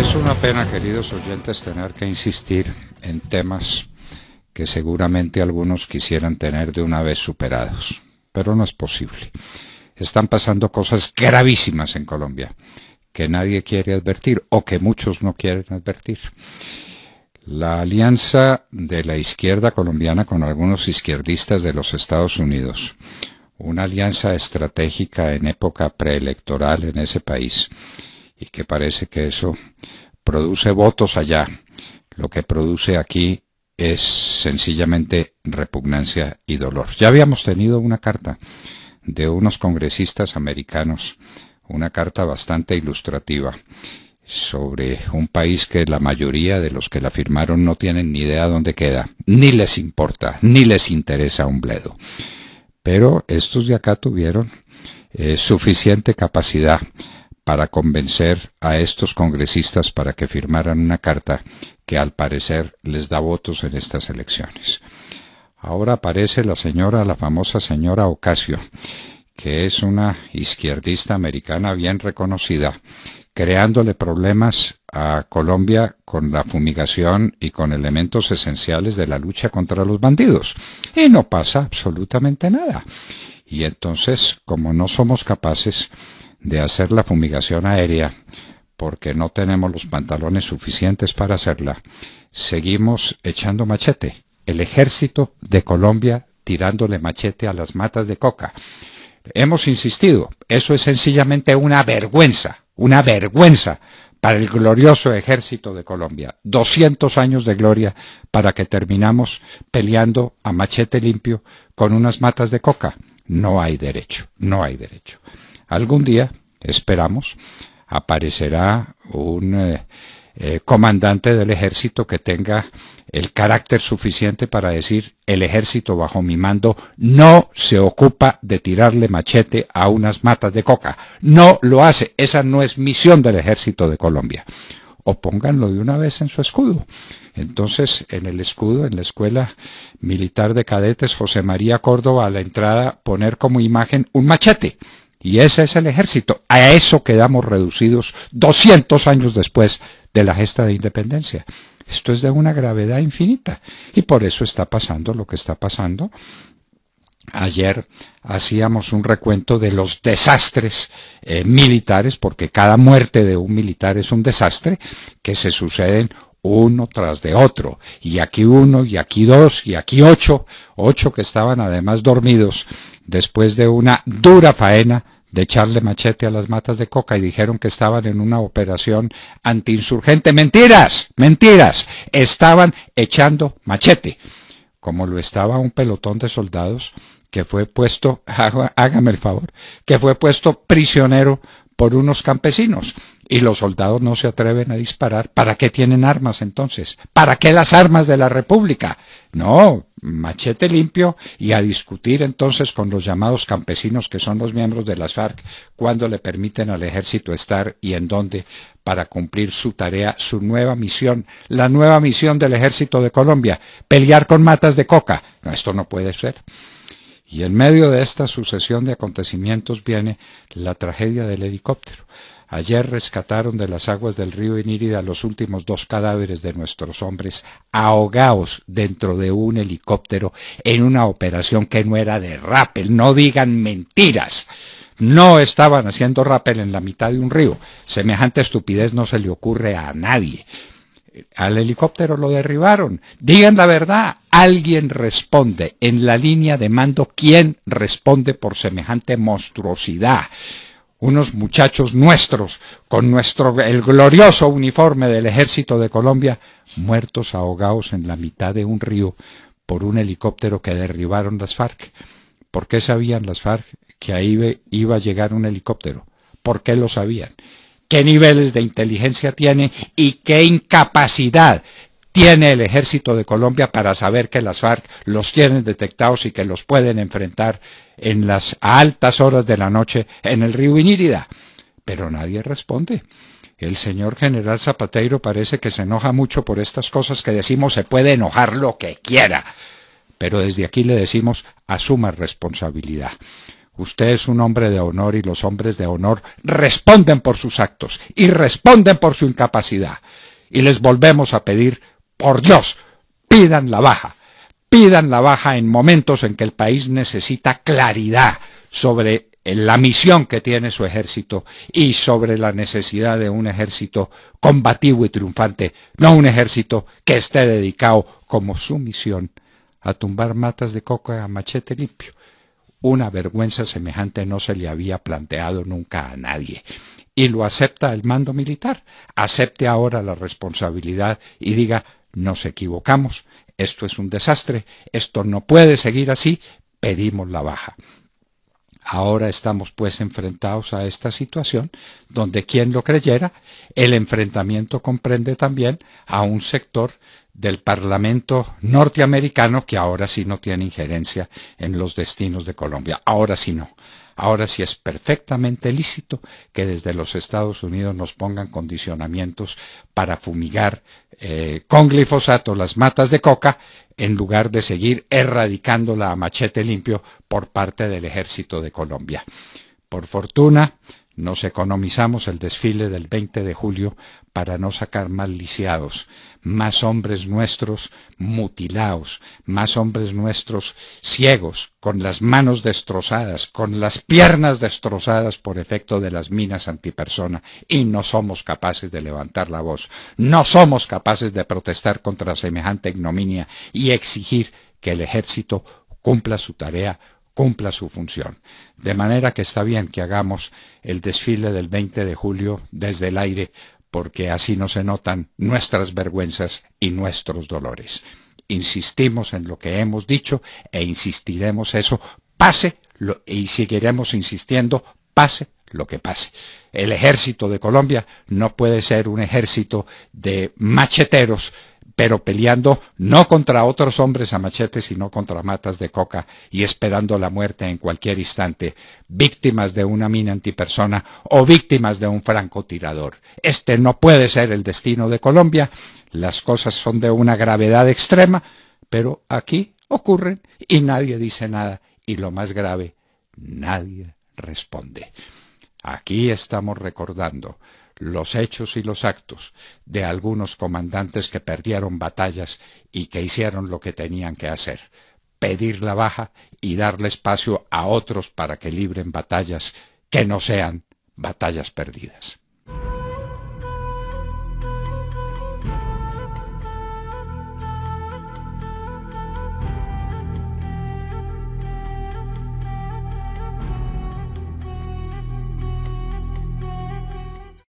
Es una pena, queridos oyentes, tener que insistir en temas que seguramente algunos quisieran tener de una vez superados, pero no es posible. Están pasando cosas gravísimas en Colombia que nadie quiere advertir o que muchos no quieren advertir. La alianza de la izquierda colombiana con algunos izquierdistas de los Estados Unidos, una alianza estratégica en época preelectoral en ese país, y que parece que eso produce votos allá. Lo que produce aquí es sencillamente repugnancia y dolor. Ya habíamos tenido una carta de unos congresistas americanos, una carta bastante ilustrativa sobre un país que la mayoría de los que la firmaron no tienen ni idea dónde queda, ni les importa, ni les interesa un bledo. Pero estos de acá tuvieron eh, suficiente capacidad para convencer a estos congresistas para que firmaran una carta que al parecer les da votos en estas elecciones. Ahora aparece la señora, la famosa señora Ocasio, que es una izquierdista americana bien reconocida, creándole problemas a Colombia con la fumigación y con elementos esenciales de la lucha contra los bandidos. Y no pasa absolutamente nada. Y entonces, como no somos capaces de hacer la fumigación aérea porque no tenemos los pantalones suficientes para hacerla, seguimos echando machete. El ejército de Colombia tirándole machete a las matas de coca. Hemos insistido, eso es sencillamente una vergüenza, una vergüenza para el glorioso ejército de Colombia. 200 años de gloria para que terminamos peleando a machete limpio con unas matas de coca. No hay derecho, no hay derecho algún día, esperamos, aparecerá un eh, eh, comandante del ejército que tenga el carácter suficiente para decir el ejército bajo mi mando no se ocupa de tirarle machete a unas matas de coca. No lo hace. Esa no es misión del ejército de Colombia. O pónganlo de una vez en su escudo. Entonces, en el escudo, en la Escuela Militar de Cadetes José María Córdoba, a la entrada, poner como imagen un machete y ese es el ejército. A eso quedamos reducidos 200 años después de la gesta de independencia. Esto es de una gravedad infinita. Y por eso está pasando lo que está pasando. Ayer hacíamos un recuento de los desastres eh, militares, porque cada muerte de un militar es un desastre, que se suceden uno tras de otro, y aquí uno, y aquí dos, y aquí ocho, ocho que estaban además dormidos después de una dura faena de echarle machete a las matas de coca y dijeron que estaban en una operación antiinsurgente. Mentiras, mentiras, estaban echando machete, como lo estaba un pelotón de soldados que fue puesto, hágame el favor, que fue puesto prisionero por unos campesinos y los soldados no se atreven a disparar, ¿para qué tienen armas entonces? ¿Para qué las armas de la República? No, machete limpio y a discutir entonces con los llamados campesinos que son los miembros de las FARC cuando le permiten al ejército estar y en dónde para cumplir su tarea, su nueva misión, la nueva misión del ejército de Colombia, pelear con matas de coca. esto no puede ser. Y en medio de esta sucesión de acontecimientos viene la tragedia del helicóptero. Ayer rescataron de las aguas del río Inírida los últimos dos cadáveres de nuestros hombres ahogados dentro de un helicóptero en una operación que no era de rappel. No digan mentiras. No estaban haciendo rappel en la mitad de un río. Semejante estupidez no se le ocurre a nadie. Al helicóptero lo derribaron. Digan la verdad. Alguien responde. En la línea de mando, ¿quién responde por semejante monstruosidad? unos muchachos nuestros, con nuestro, el glorioso uniforme del ejército de Colombia, muertos ahogados en la mitad de un río por un helicóptero que derribaron las FARC. ¿Por qué sabían las FARC que ahí iba a llegar un helicóptero? ¿Por qué lo sabían? ¿Qué niveles de inteligencia tiene y qué incapacidad tiene el ejército de Colombia para saber que las FARC los tienen detectados y que los pueden enfrentar en las altas horas de la noche en el río Iñirida. Pero nadie responde. El señor general Zapateiro parece que se enoja mucho por estas cosas que decimos se puede enojar lo que quiera. Pero desde aquí le decimos asuma responsabilidad. Usted es un hombre de honor y los hombres de honor responden por sus actos y responden por su incapacidad. Y les volvemos a pedir por Dios, pidan la baja. Pidan la baja en momentos en que el país necesita claridad sobre la misión que tiene su ejército y sobre la necesidad de un ejército combativo y triunfante, no un ejército que esté dedicado como su misión a tumbar matas de coca a machete limpio. Una vergüenza semejante no se le había planteado nunca a nadie. Y lo acepta el mando militar. Acepte ahora la responsabilidad y diga, nos equivocamos, esto es un desastre, esto no puede seguir así, pedimos la baja. Ahora estamos pues enfrentados a esta situación donde quien lo creyera, el enfrentamiento comprende también a un sector del Parlamento norteamericano que ahora sí no tiene injerencia en los destinos de Colombia. Ahora sí no. Ahora sí es perfectamente lícito que desde los Estados Unidos nos pongan condicionamientos para fumigar eh, con glifosato las matas de coca en lugar de seguir erradicándola a machete limpio por parte del ejército de Colombia. Por fortuna, nos economizamos el desfile del 20 de julio para no sacar más lisiados, más hombres nuestros mutilados, más hombres nuestros ciegos, con las manos destrozadas, con las piernas destrozadas por efecto de las minas antipersona, y no somos capaces de levantar la voz, no somos capaces de protestar contra semejante ignominia y exigir que el ejército cumpla su tarea cumpla su función. De manera que está bien que hagamos el desfile del 20 de julio desde el aire, porque así no se notan nuestras vergüenzas y nuestros dolores. Insistimos en lo que hemos dicho e insistiremos eso, pase lo, y seguiremos insistiendo, pase lo que pase. El ejército de Colombia no puede ser un ejército de macheteros pero peleando no contra otros hombres a machete, sino contra matas de coca y esperando la muerte en cualquier instante, víctimas de una mina antipersona o víctimas de un francotirador. Este no puede ser el destino de Colombia, las cosas son de una gravedad extrema, pero aquí ocurren y nadie dice nada y lo más grave, nadie responde. Aquí estamos recordando los hechos y los actos de algunos comandantes que perdieron batallas y que hicieron lo que tenían que hacer, pedir la baja y darle espacio a otros para que libren batallas que no sean batallas perdidas.